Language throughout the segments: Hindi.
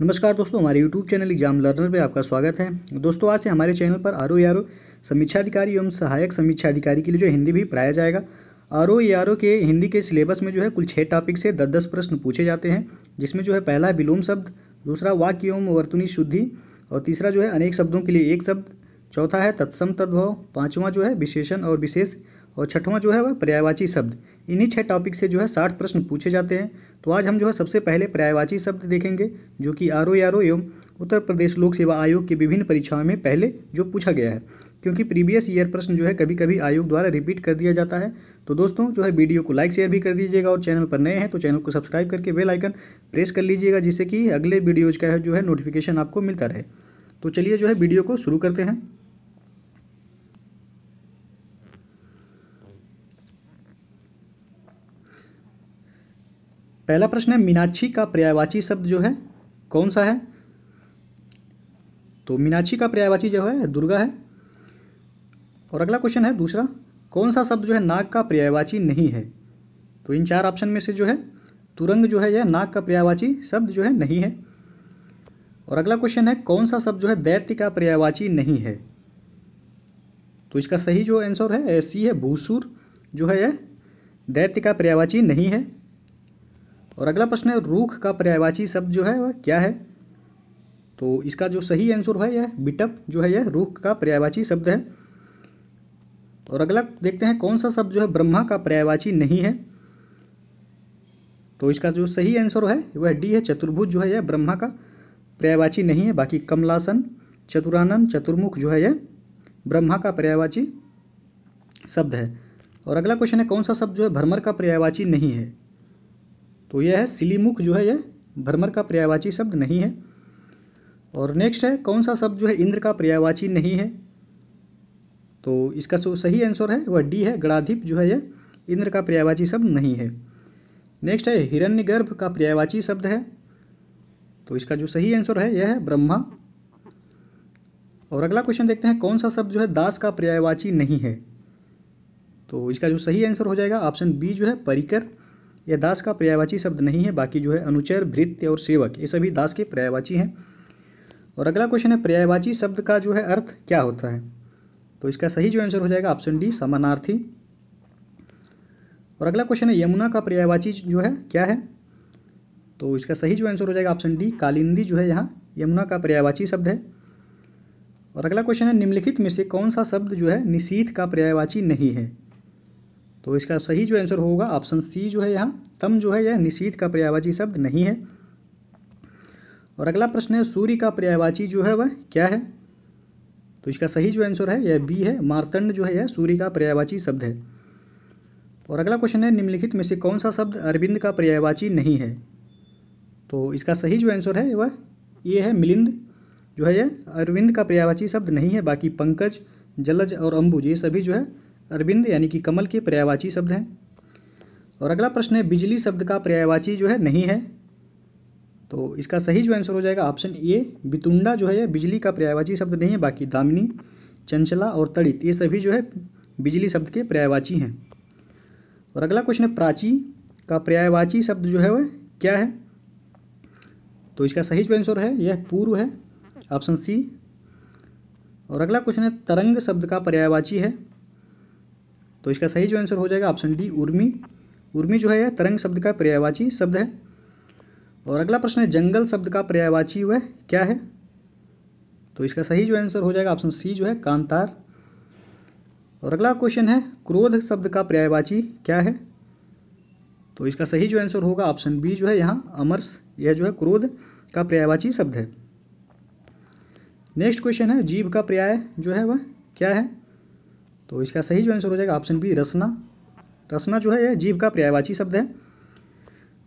नमस्कार दोस्तों हमारे YouTube चैनल एग्जाम लर्नर पे आपका स्वागत है दोस्तों आज से हमारे चैनल पर आर ओ आर ओ समीक्षाधिकारी एवं सहायक समीक्षा अधिकारी के लिए जो हिंदी भी पढ़ाया जाएगा आर ओ आर ओ के हिंदी के सिलेबस में जो है कुल छः टॉपिक से दस दस प्रश्न पूछे जाते हैं जिसमें जो है पहला विलोम शब्द दूसरा वाक्य एवं वर्तुनी शुद्धि और तीसरा जो है अनेक शब्दों के लिए एक शब्द चौथा है तत्सम तद्भव पाँचवा जो है विशेषण और विशेष और छठवां जो है वह पर्यायवाची शब्द इन्हीं छः टॉपिक से जो है साठ प्रश्न पूछे जाते हैं तो आज हम जो है सबसे पहले पर्यायवाची शब्द देखेंगे जो कि आर ओ एवं उत्तर प्रदेश लोक सेवा आयोग की विभिन्न परीक्षाओं में पहले जो पूछा गया है क्योंकि प्रीवियस ईयर प्रश्न जो है कभी कभी आयोग द्वारा रिपीट कर दिया जाता है तो दोस्तों जो है वीडियो को लाइक शेयर भी कर दीजिएगा और चैनल पर नए हैं तो चैनल को सब्सक्राइब करके बेल आइकन प्रेस कर लीजिएगा जिससे कि अगले वीडियोज़ का जो है नोटिफिकेशन आपको मिलता रहे तो चलिए जो है वीडियो को शुरू करते हैं पहला प्रश्न है मीनाक्षी का पर्यायवाची शब्द जो है कौन सा है तो मीनाक्षी का पर्यायवाची जो है दुर्गा है और अगला क्वेश्चन है दूसरा कौन सा शब्द जो है नाग का पर्यायवाची नहीं है तो इन चार ऑप्शन में से जो है तुरंग जो है यह नाग का पर्यायवाची शब्द जो है नहीं है और अगला क्वेश्चन है कौन सा शब्द जो है दैत्य का पर्यायवाची नहीं है तो इसका सही जो आंसर है सी है भूसुर जो है यह दैत्य का पर्यायवाची नहीं है और अगला प्रश्न है रूख का पर्यायवाची शब्द जो है वह क्या है तो इसका जो सही आंसर है यह बिटअप जो है यह रूख का पर्यायवाची शब्द है और अगला देखते हैं कौन सा शब्द जो है ब्रह्मा का पर्यायवाची नहीं है तो इसका जो सही आंसर है वह डी है चतुर्भुज जो है यह ब्रह्मा का पर्यायवाची नहीं है बाकी कमलासन चतुरानन चतुर्मुख जो है यह ब्रह्मा का पर्यायवाची शब्द है और अगला क्वेश्चन है कौन सा शब्द जो है भ्रमर का पर्यायवाची नहीं है तो यह है सिलीमुख जो है यह भ्रमर का पर्यायवाची शब्द नहीं है और नेक्स्ट है कौन सा शब्द जो है इंद्र का पर्यायवाची नहीं है तो इसका सो सही आंसर है वह डी है गणाधिप जो है यह इंद्र का पर्यायवाची शब्द नहीं है नेक्स्ट है हिरण्यगर्भ का पर्यायवाची शब्द है तो इसका जो सही आंसर है यह है ब्रह्मा और अगला क्वेश्चन देखते हैं कौन सा शब्द जो है दास का पर्यायवाची नहीं है तो इसका जो सही आंसर हो जाएगा ऑप्शन बी जो है परिकर यह दास का पर्यायवाची शब्द नहीं है बाकी जो है अनुचर भृत्य और सेवक ये सभी दास के पर्यायवाची हैं और अगला क्वेश्चन है पर्यायवाची शब्द का जो है अर्थ क्या होता है तो इसका सही जो आंसर हो जाएगा ऑप्शन डी समानार्थी और अगला क्वेश्चन है यमुना का पर्यायवाची जो है क्या है तो इसका सही जो आंसर हो जाएगा ऑप्शन डी कालिंदी जो है यहाँ यमुना का पर्यायवाची शब्द है और अगला क्वेश्चन है निम्नलिखित में से कौन सा शब्द जो है निशीथ का पर्यायवाची नहीं है तो इसका सही जो आंसर होगा ऑप्शन सी जो है यहाँ तम जो है यह निशीत का पर्यायवाची शब्द नहीं है और अगला प्रश्न है सूर्य का पर्यायवाची जो है वह क्या है तो इसका सही जो आंसर है यह बी है मारतंड जो है यह सूर्य का पर्यायवाची शब्द है और अगला क्वेश्चन है निम्नलिखित में से कौन सा शब्द अरविंद का पर्यायवाची नहीं है तो इसका सही जो आंसर है वह ये है मिलिंद जो है यह अरविंद का पर्यायवाची शब्द नहीं है बाकी पंकज जलज और अंबुज ये सभी जो है अरविंद यानी कि कमल के पर्यायवाची शब्द हैं और अगला प्रश्न है बिजली शब्द का पर्यायवाची जो है नहीं है तो इसका सही जो आंसर हो जाएगा ऑप्शन ए बितुंडा जो है बिजली का पर्यायवाची शब्द नहीं है बाकी दामिनी चंचला और तड़ित ये सभी जो है बिजली शब्द के पर्यायवाची हैं और अगला क्वेश्चन है प्राची का पर्यायवाची शब्द जो है वह क्या है तो इसका सही जो आंसर है यह पूर्व है ऑप्शन सी और अगला क्वेश्चन है तरंग शब्द का पर्यायवाची है तो इसका सही जो आंसर हो जाएगा ऑप्शन डी उर्मी उर्मी जो है तरंग शब्द का पर्यायवाची शब्द है और अगला प्रश्न है जंगल शब्द का पर्यायवाची वह क्या है तो इसका सही जो आंसर हो जाएगा ऑप्शन सी जो है कांतार और अगला क्वेश्चन है क्रोध शब्द का पर्यायवाची क्या है तो इसका सही जो आंसर होगा ऑप्शन बी जो है यहाँ अमर्स यह जो है क्रोध का पर्यायवाची शब्द है नेक्स्ट क्वेश्चन है जीव का पर्याय जो है वह क्या है तो इसका सही जो आंसर हो जाएगा ऑप्शन बी रसना रसना जो है यह जीव का पर्यायवाची शब्द है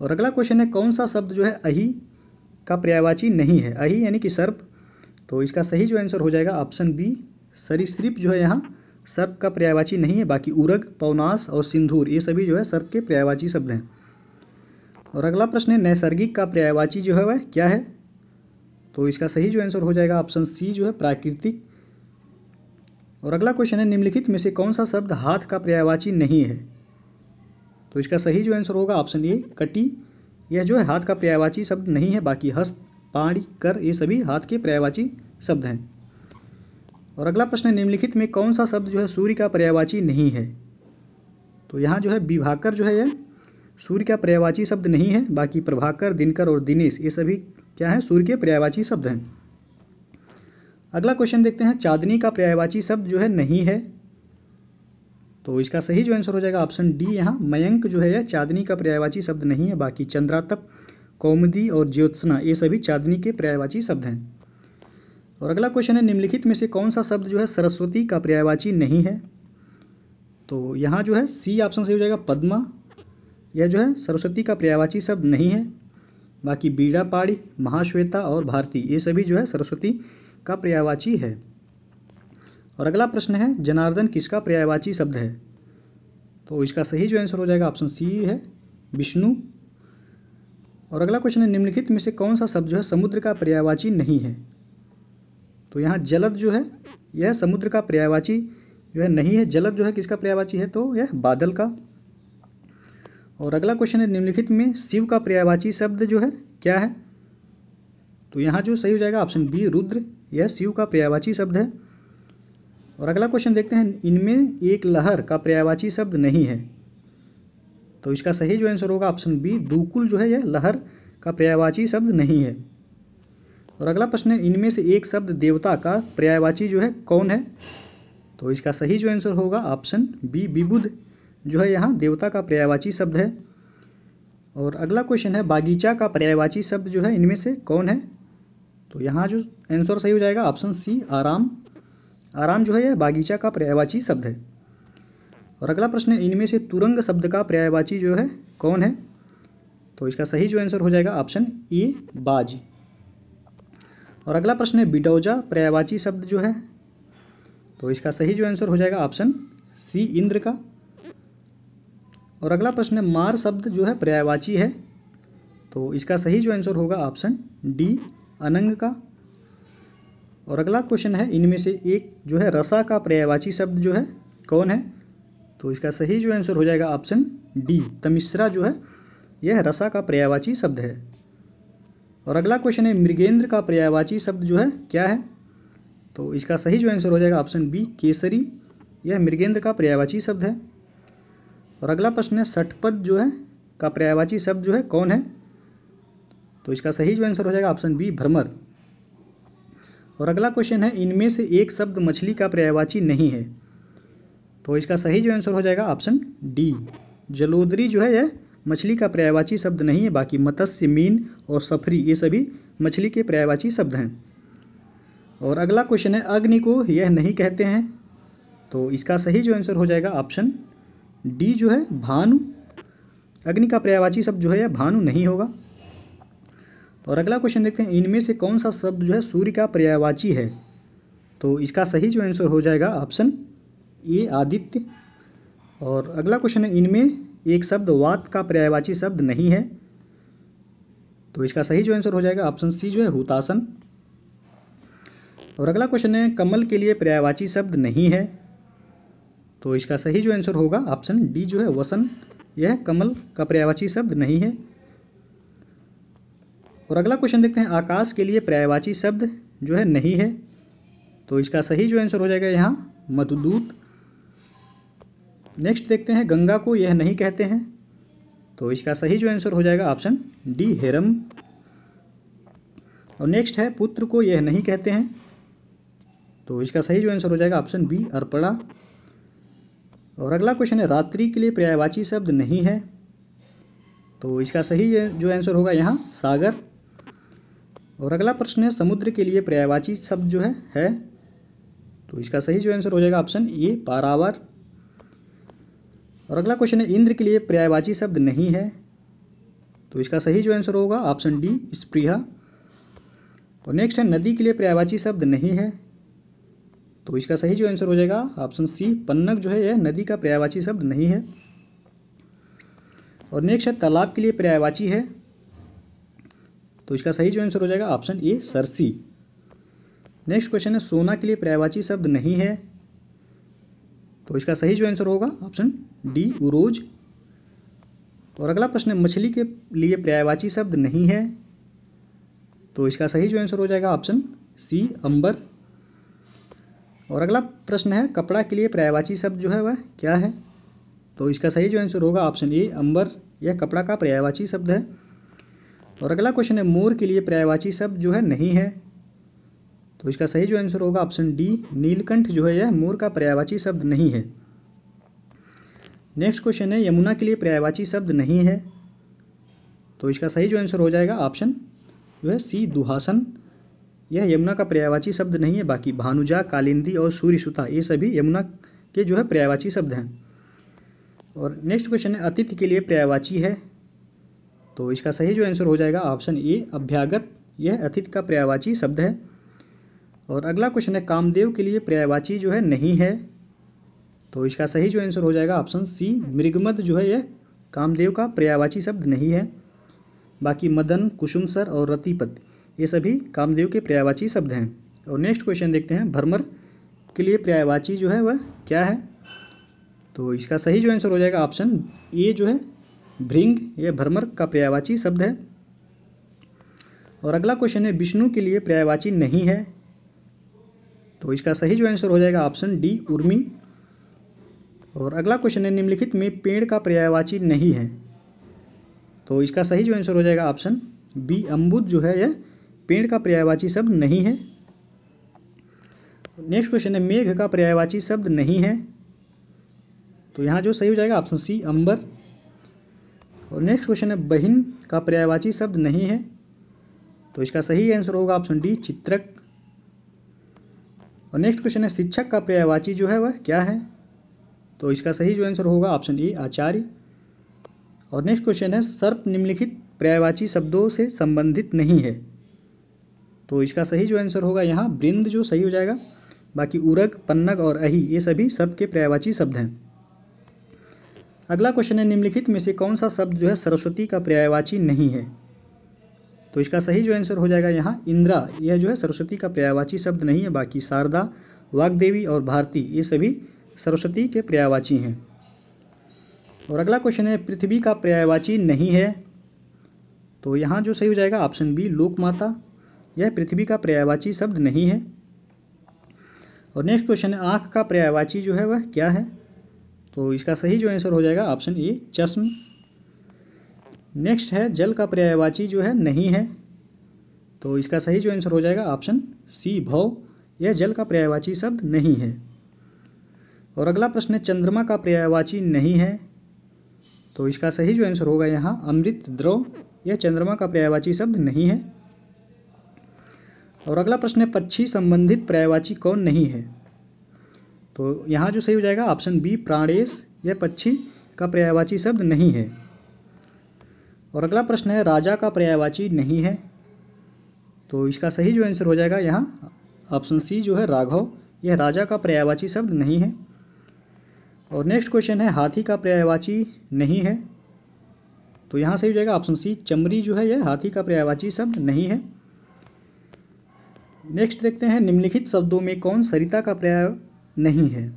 और अगला क्वेश्चन है कौन सा शब्द जो है अही का पर्यायवाची नहीं है अही यानी कि सर्प तो इसका सही जो आंसर हो जाएगा ऑप्शन बी सरीसृप जो है यहाँ सर्प का पर्यायवाची नहीं है बाकी उरग पवनास और सिंधूर ये सभी जो है सर्प के पर्यायवाची शब्द हैं और अगला प्रश्न है नैसर्गिक का पर्यायवाची जो है वह क्या है तो इसका सही जो आंसर हो जाएगा ऑप्शन सी जो है प्राकृतिक और अगला क्वेश्चन है निम्नलिखित में से कौन सा शब्द हाथ का पर्यायवाची नहीं है तो इसका सही जो आंसर होगा ऑप्शन ए कटी यह जो है हाथ का पर्यायवाची शब्द नहीं है बाकी हस्त पाणी कर ये सभी हाथ के पर्यायवाची शब्द हैं और अगला प्रश्न है निम्नलिखित में कौन सा शब्द जो है सूर्य का पर्यायवाची नहीं है तो यहाँ जो है विभाकर जो है यह सूर्य का पर्यायवाची शब्द नहीं है बाकी प्रभाकर दिनकर और दिनेश ये सभी क्या है सूर्य के पर्यायवाची शब्द हैं अगला क्वेश्चन देखते हैं चांदनी का पर्यायवाची शब्द जो है नहीं है तो इसका सही जो आंसर हो जाएगा ऑप्शन डी यहाँ मयंक जो है यह चांदनी का पर्यायवाची शब्द नहीं है बाकी चंद्रातप कौमदी और ज्योत्सना ये सभी चांदनी के पर्यायवाची शब्द हैं और अगला क्वेश्चन है निम्नलिखित में से कौन सा शब्द जो है सरस्वती का पर्यायवाची नहीं है तो यहाँ जो है सी ऑप्शन सही हो जाएगा पद्मा यह जो है सरस्वती का पर्यायवाची शब्द नहीं है बाकी बीड़ा पाड़ी महाश्वेता और भारती ये सभी जो है सरस्वती का पर्यायवाची है और अगला प्रश्न है जनार्दन किसका पर्यायवाची शब्द है तो इसका सही जो आंसर हो जाएगा ऑप्शन सी है विष्णु और अगला क्वेश्चन है निम्नलिखित में से कौन सा शब्द जो है समुद्र का पर्यायवाची नहीं है तो यहाँ जलद जो है यह समुद्र का पर्यायवाची जो है नहीं है जलद जो है किसका पर्यायवाची है तो यह बादल का और अगला क्वेश्चन है निम्नलिखित में शिव का पर्यायवाची शब्द जो है क्या है तो यहाँ जो सही हो जाएगा ऑप्शन बी रुद्र यस यू का पर्यावाची शब्द है और अगला क्वेश्चन देखते हैं इनमें एक लहर का पर्यावाची शब्द नहीं है तो इसका सही जो आंसर होगा ऑप्शन बी दुकुल जो है यह लहर का पर्यावाची शब्द नहीं है और अगला प्रश्न है इनमें से एक शब्द देवता का पर्यायवाची जो है कौन है तो इसका सही जो आंसर होगा ऑप्शन बी विबुद जो है यहाँ देवता का पर्यायवाची शब्द है और अगला क्वेश्चन है बागीचा का पर्यायवाची शब्द जो है इनमें से कौन है तो यहाँ जो आंसर सही हो जाएगा ऑप्शन सी आराम आराम जो है यह बागीचा का पर्यायवाची शब्द है और अगला प्रश्न है इनमें से तुरंग शब्द का पर्यायवाची जो है कौन है तो इसका सही जो आंसर हो जाएगा ऑप्शन ए बाज और अगला प्रश्न है बिडौजा पर्यायवाची शब्द जो है तो इसका सही जो आंसर हो जाएगा ऑप्शन सी इंद्र का और अगला प्रश्न है मार शब्द जो है पर्यायवाची है तो इसका सही जो आंसर होगा ऑप्शन डी अनंग का और अगला क्वेश्चन है इनमें से एक जो है रसा का पर्यायवाची शब्द जो है कौन है तो इसका सही जो आंसर हो जाएगा ऑप्शन डी तमिश्रा जो है यह रसा का पर्यायवाची शब्द है और अगला क्वेश्चन है मृगेंद्र का पर्यायवाची शब्द जो है क्या है तो इसका सही जो आंसर हो जाएगा ऑप्शन बी केसरी यह मृगेंद्र का पर्यायवाची शब्द है और अगला प्रश्न है सठपद जो है का पर्यायवाची शब्द जो है कौन है तो इसका सही जो आंसर हो जाएगा ऑप्शन बी भ्रमर और अगला क्वेश्चन है इनमें से एक शब्द मछली का पर्यायवाची नहीं है तो इसका सही जो आंसर हो जाएगा ऑप्शन डी जलोदरी जो है यह मछली का पर्यायवाची शब्द नहीं है बाकी मत्स्य मीन और सफरी ये सभी मछली के पर्यायवाची शब्द हैं और अगला क्वेश्चन है अग्नि को यह नहीं कहते हैं तो इसका सही जो आंसर हो जाएगा ऑप्शन डी जो है भानु अग्नि का पर्यायवाची शब्द जो है यह भानु नहीं होगा और अगला क्वेश्चन देखते हैं इनमें से कौन सा शब्द जो है सूर्य का पर्यायवाची है तो इसका सही जो आंसर हो जाएगा ऑप्शन ए आदित्य और अगला क्वेश्चन है इनमें एक शब्द वात का पर्यायवाची शब्द नहीं है तो इसका सही जो आंसर हो जाएगा ऑप्शन सी जो है हुतासन और अगला क्वेश्चन है कमल के लिए पर्यायवाची शब्द नहीं है तो इसका सही जो आंसर होगा ऑप्शन डी जो है वसन यह कमल का पर्यायवाची शब्द नहीं है और अगला क्वेश्चन देखते हैं आकाश के लिए पर्यायवाची शब्द जो है नहीं है तो इसका सही जो आंसर हो जाएगा यहाँ मधुदूत नेक्स्ट देखते हैं गंगा को यह नहीं कहते हैं तो इसका सही जो आंसर हो जाएगा ऑप्शन डी हेरम और नेक्स्ट है पुत्र को यह नहीं कहते हैं तो इसका सही जो आंसर हो जाएगा ऑप्शन बी अर्पणा और अगला क्वेश्चन है रात्रि के लिए पर्यायवाची शब्द नहीं है तो इसका सही जो आंसर होगा यहाँ सागर और अगला प्रश्न है समुद्र के लिए पर्यायवाची शब्द जो है है तो इसका सही जो आंसर हो जाएगा ऑप्शन ए पारावर और अगला क्वेश्चन है इंद्र के लिए पर्यायवाची शब्द नहीं है तो इसका सही जो आंसर होगा ऑप्शन डी स्प्रिया और नेक्स्ट है नदी के लिए पर्यायवाची शब्द नहीं है तो इसका सही जो आंसर हो जाएगा ऑप्शन सी पन्नक जो है यह नदी का पर्यायवाची शब्द नहीं है और नेक्स्ट है तालाब के लिए पर्यायवाची है तो इसका सही जो आंसर हो जाएगा ऑप्शन ए सरसी नेक्स्ट क्वेश्चन है सोना के लिए पर्यायवाची शब्द नहीं है तो इसका सही जो आंसर होगा ऑप्शन डी उरोज तो और अगला प्रश्न है मछली के लिए पर्यायवाची शब्द नहीं है तो इसका सही जो आंसर हो जाएगा ऑप्शन सी अंबर और अगला प्रश्न है कपड़ा के लिए पर्यायवाची शब्द जो है वह क्या है तो इसका सही जो आंसर होगा ऑप्शन ए अंबर यह कपड़ा का पर्यायवाची शब्द है और अगला क्वेश्चन है मोर के लिए पर्यायवाची शब्द जो है नहीं है तो इसका सही जो आंसर होगा ऑप्शन डी नीलकंठ जो है यह मोर का पर्यायवाची शब्द नहीं है नेक्स्ट क्वेश्चन है यमुना के लिए पर्यायवाची शब्द नहीं है तो इसका सही जो आंसर हो जाएगा ऑप्शन जो है सी दुहासन यह यमुना का पर्यायवाची शब्द नहीं है बाकी भानुजा कालिंदी और सूर्यसुता ये सभी यमुना के जो है पर्यायवाची शब्द हैं और नेक्स्ट क्वेश्चन है अतिथि के लिए पर्यायवाची है तो इसका सही जो आंसर हो जाएगा ऑप्शन ए अभ्यागत यह अतिथि का पर्यायवाची शब्द है और अगला क्वेश्चन है कामदेव के लिए पर्यायवाची जो है नहीं है तो इसका सही जो आंसर हो जाएगा ऑप्शन सी मृगमद जो है यह कामदेव का पर्यायवाची शब्द नहीं है बाकी मदन कुसुम सर और रतिपत ये सभी कामदेव के पर्यायवाची शब्द हैं और नेक्स्ट क्वेश्चन देखते हैं भरमर के लिए पर्यायवाची जो है वह क्या है तो इसका सही जो आंसर हो जाएगा ऑप्शन ए जो है भृंग यह भ्रमर का पर्यायवाची शब्द है और अगला क्वेश्चन है विष्णु के लिए पर्यायवाची नहीं है तो इसका सही जो आंसर हो जाएगा ऑप्शन डी उर्मी और अगला क्वेश्चन है निम्नलिखित में पेड़ का पर्यायवाची नहीं है तो इसका सही जो आंसर हो जाएगा ऑप्शन बी अम्बुद जो है यह पेड़ का पर्यायवाची शब्द नहीं है नेक्स्ट क्वेश्चन है मेघ का पर्यायवाची शब्द नहीं है तो यहाँ जो सही हो जाएगा ऑप्शन सी अंबर और नेक्स्ट क्वेश्चन है बहिन का पर्यायवाची शब्द नहीं है तो इसका सही आंसर होगा ऑप्शन डी चित्रक और नेक्स्ट क्वेश्चन है शिक्षक का पर्यायवाची जो है वह क्या है तो इसका सही जो आंसर होगा ऑप्शन ए आचार्य और नेक्स्ट क्वेश्चन है सर्प निम्नलिखित पर्यायवाची शब्दों से संबंधित नहीं है तो इसका सही जो आंसर होगा यहाँ वृंद जो सही हो जाएगा बाकी उरग पन्नग और अही ये सभी सर्प के पर्यायवाची शब्द हैं अगला क्वेश्चन है निम्नलिखित में से कौन सा शब्द जो है सरस्वती का पर्यायवाची नहीं है तो इसका सही जो आंसर हो जाएगा यहाँ इंदिरा यह जो है सरस्वती का पर्यायवाची शब्द नहीं है बाकी शारदा वाग्देवी और भारती ये सभी सरस्वती के पर्यायवाची हैं और अगला क्वेश्चन है पृथ्वी का पर्यायवाची नहीं है तो यहाँ जो सही हो जाएगा ऑप्शन बी लोकमाता यह पृथ्वी का पर्यायवाची शब्द नहीं है और नेक्स्ट क्वेश्चन है आँख का पर्यायवाची जो है वह क्या है तो इसका सही जो आंसर हो जाएगा ऑप्शन ए चश्म नेक्स्ट है जल का पर्यायवाची जो है नहीं है तो इसका सही जो आंसर हो जाएगा ऑप्शन सी भव यह जल का पर्यायवाची शब्द नहीं है और अगला प्रश्न है चंद्रमा का पर्यायवाची नहीं है तो इसका सही जो आंसर होगा यहाँ अमृत द्रव यह चंद्रमा का पर्यायवाची शब्द नहीं है और अगला प्रश्न है पक्षी संबंधित पर्यायवाची कौन नहीं है तो यहाँ जो सही हो जाएगा ऑप्शन बी प्राणेश यह पक्षी का पर्यायवाची शब्द नहीं है और अगला प्रश्न है राजा का पर्यायवाची नहीं है तो इसका सही जो आंसर हो जाएगा यहाँ ऑप्शन सी जो है राघव यह राजा का पर्यायवाची शब्द नहीं है और नेक्स्ट क्वेश्चन है हाथी का पर्यायवाची नहीं है तो यहाँ सही हो जाएगा ऑप्शन सी चमरी जो है यह हाथी का पर्यायवाची शब्द नहीं है नेक्स्ट देखते हैं निम्नलिखित शब्दों में कौन सरिता का पर्याय नहीं है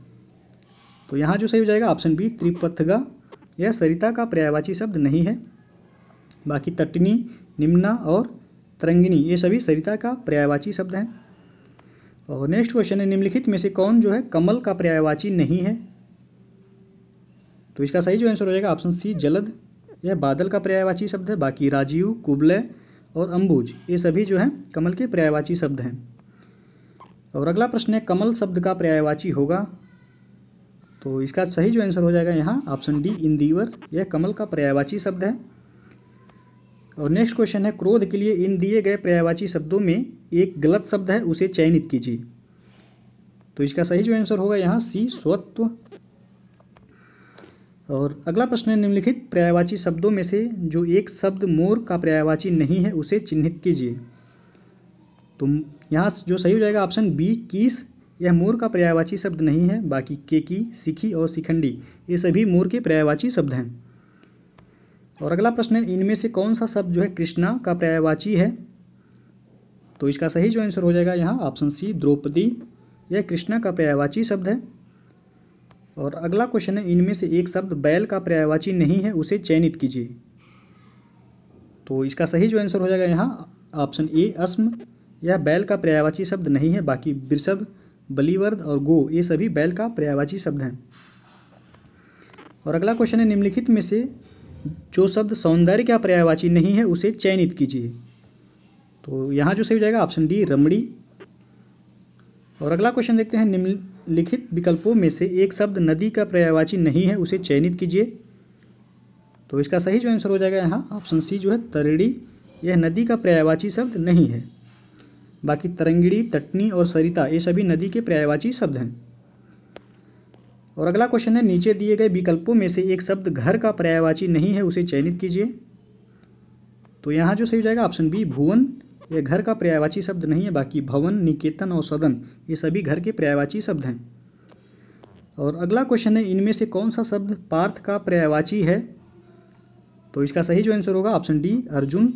तो यहाँ जो सही हो जाएगा ऑप्शन बी त्रिपथगा यह सरिता का पर्यायवाची शब्द नहीं है बाकी तटनी निम्ना और तरंगिनी ये सभी सरिता का पर्यायवाची शब्द हैं और नेक्स्ट क्वेश्चन है निम्नलिखित में से कौन जो है कमल का पर्यायवाची नहीं है तो इसका सही जो आंसर हो जाएगा ऑप्शन सी जलद यह बादल का पर्यायवाची शब्द है बाकी राजीव कुबले और अंबुज ये सभी जो हैं कमल के पर्यायवाची शब्द हैं और अगला प्रश्न है कमल शब्द का पर्यायवाची होगा तो इसका सही जो आंसर हो जाएगा यहाँ ऑप्शन डी इंदीवर यह कमल का पर्यायवाची शब्द है और नेक्स्ट क्वेश्चन है क्रोध के लिए इन दिए गए पर्यायवाची शब्दों में एक गलत शब्द है उसे चयनित कीजिए तो इसका सही जो आंसर होगा यहाँ सी स्वत्व और अगला प्रश्न है निम्नलिखित पर्यायवाची शब्दों में से जो एक शब्द मोर का पर्यायवाची नहीं है उसे चिन्हित कीजिए तो यहाँ जो सही हो जाएगा ऑप्शन बी कीस यह मोर का पर्यायवाची शब्द नहीं है बाकी केकी सिखी और सिखंडी ये सभी मोर के पर्यायवाची शब्द हैं और अगला प्रश्न है इनमें से कौन सा शब्द जो है कृष्णा का पर्यायवाची है तो इसका सही जो आंसर हो जाएगा यहाँ ऑप्शन सी द्रौपदी यह कृष्णा का पर्यायवाची शब्द है और अगला क्वेश्चन है इनमें से एक शब्द बैल का पर्यायवाची नहीं है उसे चयनित कीजिए तो इसका सही जो आंसर हो जाएगा यहाँ ऑप्शन ए अस्म यह बैल का पर्यायवाची शब्द नहीं है बाकी वृषभ बलिवर्द और गो ये सभी बैल का पर्यायवाची शब्द हैं और अगला क्वेश्चन है निम्नलिखित में से जो शब्द सौंदर्य का पर्यायवाची नहीं है उसे चयनित कीजिए तो यहाँ जो सही हो जाएगा ऑप्शन डी रमड़ी और अगला क्वेश्चन देखते हैं निम्नलिखित विकल्पों में से एक शब्द नदी का पर्यायवाची नहीं है उसे चयनित कीजिए तो इसका सही जो आंसर हो जाएगा यहाँ ऑप्शन सी जो है तरड़ी यह नदी का पर्यायवाची शब्द नहीं है बाकी तरंगिड़ी तटनी और सरिता ये सभी नदी के पर्यायवाची शब्द हैं और अगला क्वेश्चन है नीचे दिए गए विकल्पों में से एक शब्द घर का पर्यायवाची नहीं है उसे चयनित कीजिए तो यहाँ जो सही हो जाएगा ऑप्शन बी भुवन ये घर का पर्यायवाची शब्द नहीं है बाकी भवन निकेतन और सदन ये सभी घर के पर्यायवाची शब्द हैं और अगला क्वेश्चन है इनमें से कौन सा शब्द पार्थ का पर्यायवाची है तो इसका सही जो आंसर होगा ऑप्शन डी अर्जुन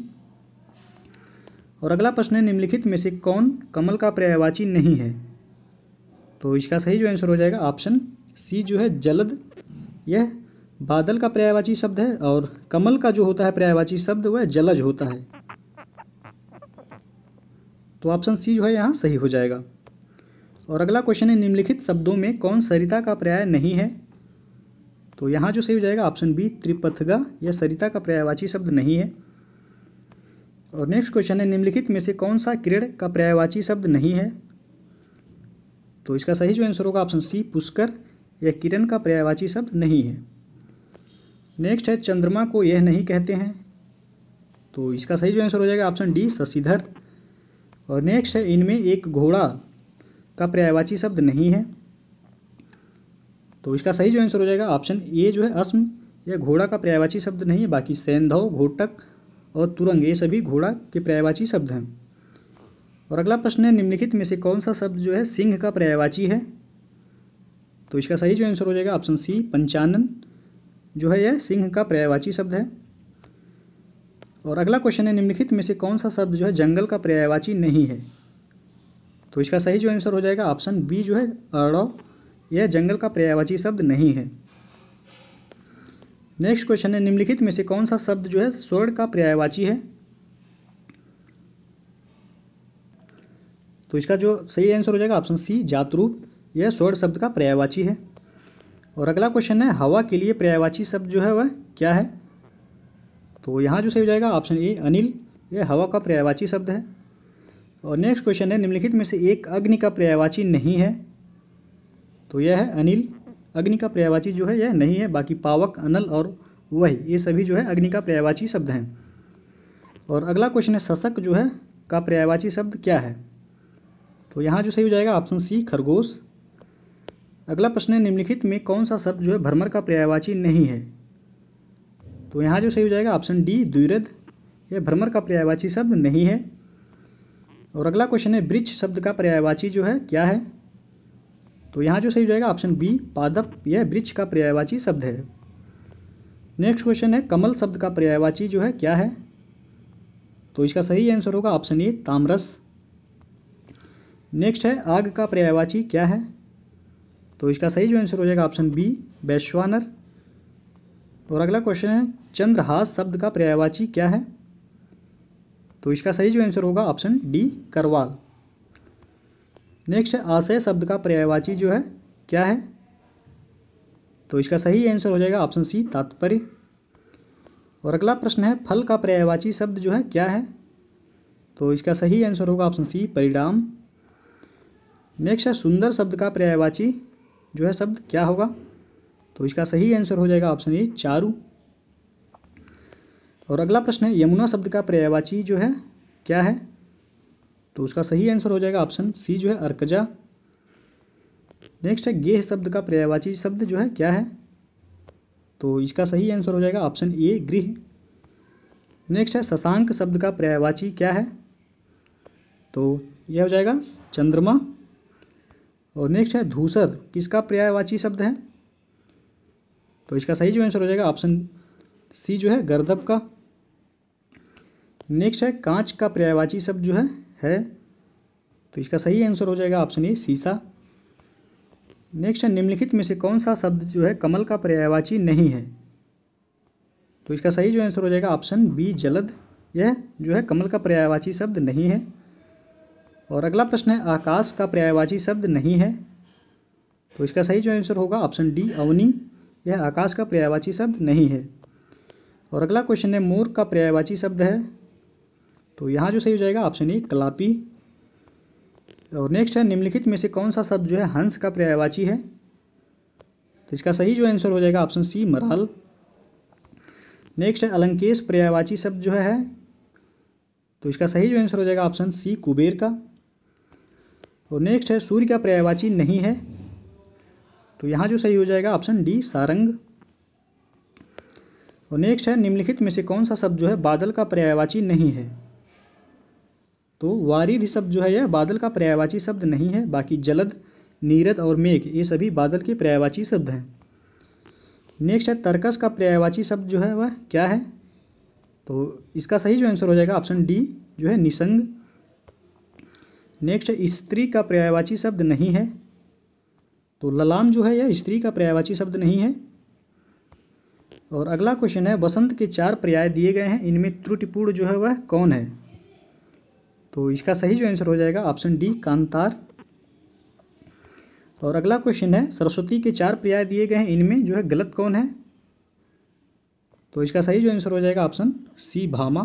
और अगला प्रश्न है निम्नलिखित में से कौन कमल का पर्यायवाची नहीं है तो इसका सही जो आंसर हो जाएगा ऑप्शन सी जो है जलद यह बादल का पर्यायवाची शब्द है और कमल का जो होता है पर्यायवाची शब्द वह जलज होता है तो ऑप्शन सी जो है यहाँ सही हो जाएगा और अगला क्वेश्चन है निम्नलिखित शब्दों में कौन सरिता का पर्याय नहीं है तो यहाँ जो सही हो जाएगा ऑप्शन बी त्रिपथगा यह सरिता का पर्यायवाची शब्द नहीं है और नेक्स्ट क्वेश्चन है निम्नलिखित में से कौन सा किरण का पर्यायवाची शब्द नहीं है तो इसका सही जो आंसर होगा ऑप्शन सी पुष्कर यह किरण का पर्यायवाची शब्द नहीं है नेक्स्ट है चंद्रमा को यह नहीं कहते हैं तो इसका सही जो आंसर हो जाएगा ऑप्शन डी शशिधर और नेक्स्ट है इनमें एक घोड़ा का पर्यायवाची शब्द नहीं है तो इसका सही जो आंसर हो जाएगा ऑप्शन ए जो है अश्म यह घोड़ा का पर्यायवाची शब्द नहीं है बाकी सैंधव घोटक और तुरंग ये सभी घोड़ा के पर्यायवाची शब्द हैं और अगला प्रश्न है निम्नलिखित में से कौन सा शब्द जो है सिंह का पर्यायवाची है तो इसका सही जो आंसर हो जाएगा ऑप्शन सी पंचानन जो है यह सिंह का पर्यायवाची शब्द है और अगला क्वेश्चन है निम्नलिखित में से कौन सा शब्द जो है जंगल का पर्यायवाची नहीं है तो इसका सही जो आंसर हो जाएगा ऑप्शन बी जो है अड़ो यह जंगल का पर्यायवाची शब्द नहीं है नेक्स्ट क्वेश्चन है निम्नलिखित में से कौन सा शब्द जो है स्वर्ण का पर्यायवाची है तो इसका जो सही आंसर हो जाएगा ऑप्शन सी जातरूप यह स्वर्ण शब्द का पर्यायवाची है और अगला क्वेश्चन है हवा के लिए पर्यायवाची शब्द जो है वह क्या है तो यहाँ जो सही हो जाएगा ऑप्शन ए अनिल यह हवा का पर्यायवाची शब्द है और नेक्स्ट क्वेश्चन है निम्नलिखित में से एक अग्नि का पर्यायवाची नहीं है तो यह है अनिल अग्नि का पर्यायवाची जो है यह नहीं है बाकी पावक अनल और वही ये सभी जो है अग्नि का पर्यायवाची शब्द हैं और अगला क्वेश्चन है शशक जो है का पर्यायवाची शब्द क्या है तो यहाँ जो सही हो जाएगा ऑप्शन सी खरगोश अगला प्रश्न है निम्नलिखित में कौन सा शब्द जो है भ्रमर का पर्यायवाची नहीं है तो यहाँ जो सही हो जाएगा ऑप्शन डी द्विरद यह भ्रमर का पर्यायवाची शब्द नहीं है और अगला क्वेश्चन है वृक्ष शब्द का पर्यायवाची जो है क्या है तो यहाँ जो सही हो जाएगा ऑप्शन बी पादप यह वृक्ष का पर्यायवाची शब्द है नेक्स्ट क्वेश्चन है कमल शब्द का पर्यायवाची जो है क्या है तो इसका सही आंसर होगा ऑप्शन ए तामरस नेक्स्ट है आग का पर्यायवाची क्या है तो इसका सही जो आंसर हो जाएगा ऑप्शन बी वैश्वानर और अगला क्वेश्चन है चंद्रहास शब्द का पर्यायवाची क्या है तो इसका सही जो आंसर होगा ऑप्शन डी करवाल नेक्स्ट है आशय शब्द का पर्यायवाची जो है क्या है तो इसका सही आंसर हो जाएगा ऑप्शन सी तात्पर्य और अगला प्रश्न है फल का पर्यायवाची शब्द जो है क्या है तो इसका सही आंसर होगा ऑप्शन सी परिणाम नेक्स्ट है सुंदर शब्द का पर्यायवाची जो है शब्द क्या होगा तो इसका सही आंसर हो जाएगा ऑप्शन ए चारू और अगला प्रश्न है यमुना शब्द का पर्यायवाची जो है क्या है तो उसका सही आंसर हो जाएगा ऑप्शन सी जो है अर्कजा नेक्स्ट है गेह शब्द का पर्यायवाची शब्द जो है क्या है तो इसका सही आंसर हो जाएगा ऑप्शन ए गृह नेक्स्ट है शशांक शब्द का पर्यायवाची क्या है तो यह हो जाएगा चंद्रमा और नेक्स्ट है धूसर किसका पर्यायवाची शब्द है तो इसका सही जो आंसर हो जाएगा ऑप्शन सी जो है गर्दब का नेक्स्ट है कांच का पर्यायवाची शब्द जो है है तो इसका सही आंसर हो जाएगा ऑप्शन ए सीसा नेक्स्ट है निम्नलिखित में से कौन सा शब्द जो है कमल का पर्यायवाची नहीं है तो इसका सही जो आंसर हो जाएगा ऑप्शन बी जलद यह जो है कमल का पर्यायवाची शब्द नहीं है और अगला प्रश्न है आकाश का पर्यायवाची शब्द नहीं है तो इसका सही जो आंसर होगा ऑप्शन डी अवनी यह आकाश का पर्यायवाची शब्द नहीं है और अगला क्वेश्चन है मोर का पर्यायवाची शब्द है तो यहाँ जो सही हो जाएगा ऑप्शन ए कलापी और नेक्स्ट है निम्नलिखित में से कौन सा शब्द जो है हंस का पर्यायवाची है तो इसका सही जो आंसर हो जाएगा ऑप्शन सी मराल नेक्स्ट है अलंकेश पर्यायवाची शब्द जो है तो इसका सही जो आंसर हो जाएगा ऑप्शन सी कुबेर का और नेक्स्ट है सूर्य का पर्यायवाची नहीं है तो यहाँ जो सही हो जाएगा ऑप्शन डी सारंग और नेक्स्ट है निम्नलिखित में से कौन सा शब्द जो है बादल का पर्यायवाची नहीं है तो वारिद शब्द जो है यह बादल का पर्यायवाची शब्द नहीं है बाकी जलद नीरद और मेघ ये सभी बादल के पर्यायवाची शब्द हैं नेक्स्ट है तर्कस का पर्यायवाची शब्द जो है वह क्या है तो इसका सही जो आंसर हो जाएगा ऑप्शन डी जो है निसंग नेक्स्ट है स्त्री का पर्यायवाची शब्द नहीं है तो ललाम जो है यह स्त्री का पर्यायवाची शब्द नहीं है और अगला क्वेश्चन है बसंत के चार पर्याय दिए गए हैं इनमें त्रुटिपूर्ण जो है वह कौन है तो इसका सही जो आंसर हो जाएगा ऑप्शन डी कांतार और अगला क्वेश्चन है सरस्वती के चार पर्याय दिए गए हैं इनमें जो है गलत कौन है तो इसका सही जो आंसर हो जाएगा ऑप्शन सी भामा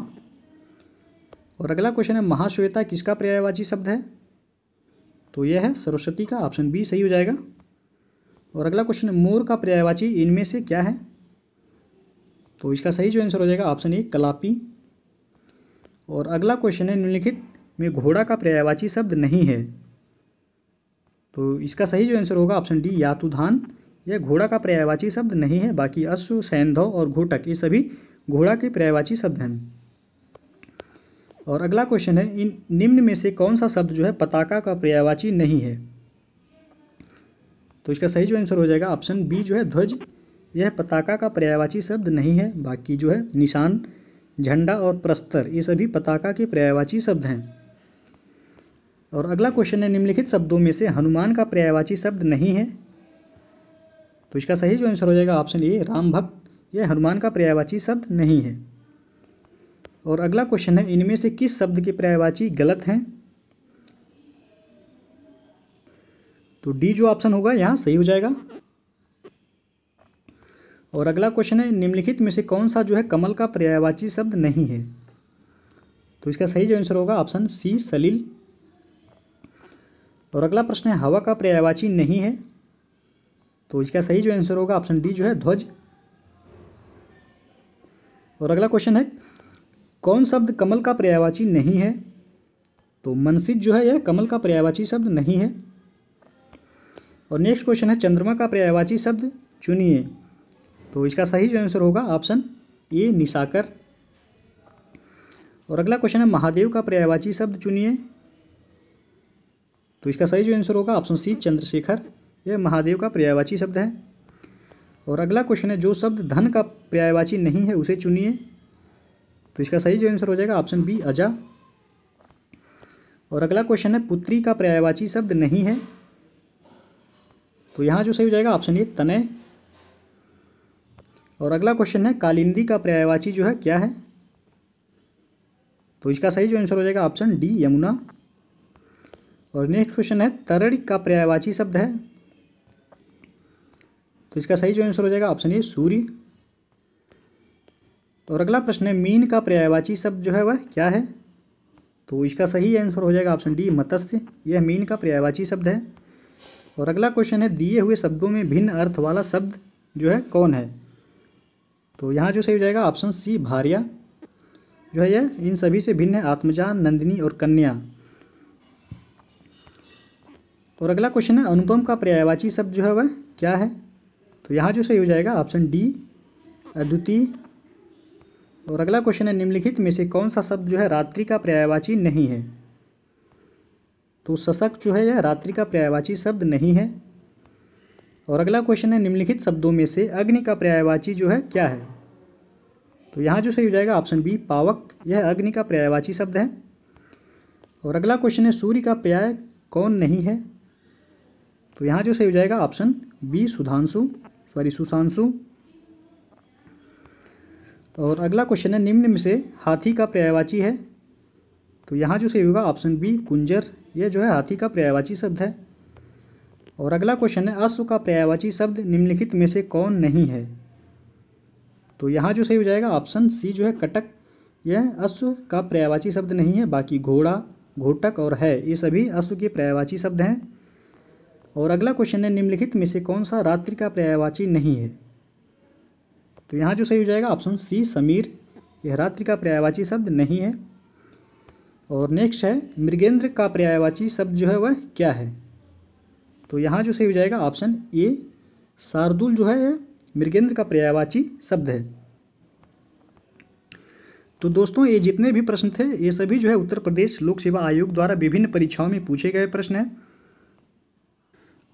और अगला क्वेश्चन है महाश्वेता किसका पर्यायवाची शब्द है तो यह है सरस्वती का ऑप्शन बी सही हो जाएगा और अगला क्वेश्चन है मोर का पर्यायवाची इनमें से क्या है तो इसका सही जो आंसर हो जाएगा ऑप्शन ए कलापी और अगला क्वेश्चन है निम्नलिखित में घोड़ा का पर्यायवाची शब्द नहीं है तो इसका सही जो आंसर होगा ऑप्शन डी यातुधान यह घोड़ा का पर्यायवाची शब्द नहीं है बाकी अश्व सैंधव और घोटक ये सभी घोड़ा के पर्यायवाची शब्द हैं और अगला क्वेश्चन है इन निम्न में से कौन सा शब्द जो है पताका का पर्यायवाची नहीं है तो इसका सही जो आंसर हो जाएगा ऑप्शन बी जो है ध्वज यह पताका का पर्यायवाची शब्द नहीं है बाकी जो है निशान झंडा और प्रस्तर ये सभी पताका के पर्यायवाची शब्द हैं और अगला क्वेश्चन है निम्नलिखित शब्दों में से हनुमान का पर्यायवाची शब्द नहीं है तो इसका सही जो आंसर हो जाएगा ऑप्शन ए राम भक्त यह हनुमान का पर्यायवाची शब्द नहीं है और अगला क्वेश्चन है इनमें से किस शब्द के पर्यायवाची गलत हैं तो डी जो ऑप्शन होगा यहाँ सही हो जाएगा और अगला क्वेश्चन है निम्नलिखित में से कौन सा जो है कमल का पर्यायवाची शब्द नहीं है तो इसका सही जो आंसर होगा ऑप्शन सी सलील और अगला प्रश्न है हवा का पर्यायवाची नहीं है तो इसका सही जो आंसर होगा ऑप्शन डी जो है ध्वज और अगला क्वेश्चन है कौन शब्द कमल का पर्यायवाची नहीं है तो मनसित जो है यह कमल का पर्यायवाची शब्द नहीं है और नेक्स्ट क्वेश्चन है चंद्रमा का पर्यायवाची शब्द चुनिए तो इसका सही जो आंसर होगा ऑप्शन ए निशाकर और अगला क्वेश्चन है महादेव का पर्यायवाची शब्द चुनिए तो इसका सही जो आंसर होगा ऑप्शन सी चंद्रशेखर यह महादेव का पर्यायवाची शब्द है और अगला क्वेश्चन है जो शब्द धन का पर्यायवाची नहीं है उसे चुनिए तो इसका सही जो आंसर हो जाएगा ऑप्शन बी अजा और अगला क्वेश्चन है पुत्री का पर्यायवाची शब्द नहीं है तो यहाँ जो सही हो जाएगा ऑप्शन ए तने और अगला क्वेश्चन है कालिंदी का पर्यायवाची जो है क्या है तो इसका सही जो आंसर हो जाएगा ऑप्शन डी यमुना और नेक्स्ट क्वेश्चन है तरड़ का पर्यायवाची शब्द है तो इसका सही जो आंसर हो जाएगा ऑप्शन ए सूर्य तो और अगला प्रश्न है मीन का पर्यायवाची शब्द जो है वह क्या है तो इसका सही आंसर हो जाएगा ऑप्शन डी मत्स्य यह मीन का पर्यायवाची शब्द है और अगला क्वेश्चन है दिए हुए शब्दों में भिन्न अर्थ वाला शब्द जो है कौन है तो यहाँ जो सही हो जाएगा ऑप्शन सी भारिया जो है यह इन सभी से भिन्न है आत्मजान नंदिनी और कन्या और अगला क्वेश्चन है अनुपम का पर्यायवाची शब्द जो है वह क्या है तो यहाँ जो सही हो जाएगा ऑप्शन डी अद्वितीय और अगला क्वेश्चन है निम्नलिखित में से कौन सा शब्द जो है रात्रि का पर्यायवाची नहीं है तो शशक जो है यह रात्रि का पर्यायवाची शब्द नहीं है और अगला क्वेश्चन है निम्नलिखित शब्दों में से अग्नि का पर्यायवाची जो है क्या है तो यहाँ जो सही हो जाएगा ऑप्शन बी पावक यह अग्नि का पर्यायवाची शब्द है और अगला क्वेश्चन है सूर्य का पर्याय कौन नहीं है तो यहाँ जो सही हो जाएगा ऑप्शन बी सुधांशु सॉरी सुशांशु और अगला क्वेश्चन है निम्न में से हाथी का पर्यायवाची है तो यहाँ जो सही होगा ऑप्शन बी कुंजर यह जो है हाथी का पर्यायवाची शब्द है और अगला क्वेश्चन है अश्व का पर्यायवाची शब्द निम्नलिखित में से कौन नहीं है तो यहाँ जो सही हो जाएगा ऑप्शन सी जो है कटक यह अश्व का पर्यायवाची शब्द नहीं है बाकी घोड़ा घोटक और है ये सभी अश्व के पर्यायवाची शब्द हैं और अगला क्वेश्चन है निम्नलिखित में से कौन सा रात्रि का पर्यायवाची नहीं है तो यहाँ जो सही हो जाएगा ऑप्शन सी समीर यह रात्रि का पर्यायवाची शब्द नहीं है और नेक्स्ट है मृगेंद्र का पर्यायवाची शब्द जो है वह क्या है तो यहाँ जो सही हो जाएगा ऑप्शन ए शार्दुल जो है यह मृगेंद्र का पर्यायवाची शब्द है तो दोस्तों ये जितने भी प्रश्न थे ये सभी जो है उत्तर प्रदेश लोक सेवा आयोग द्वारा विभिन्न परीक्षाओं में पूछे गए प्रश्न हैं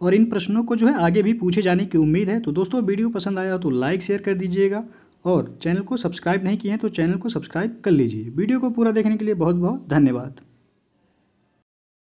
और इन प्रश्नों को जो है आगे भी पूछे जाने की उम्मीद है तो दोस्तों वीडियो पसंद आया तो लाइक शेयर कर दीजिएगा और चैनल को सब्सक्राइब नहीं किए हैं तो चैनल को सब्सक्राइब कर लीजिए वीडियो को पूरा देखने के लिए बहुत बहुत धन्यवाद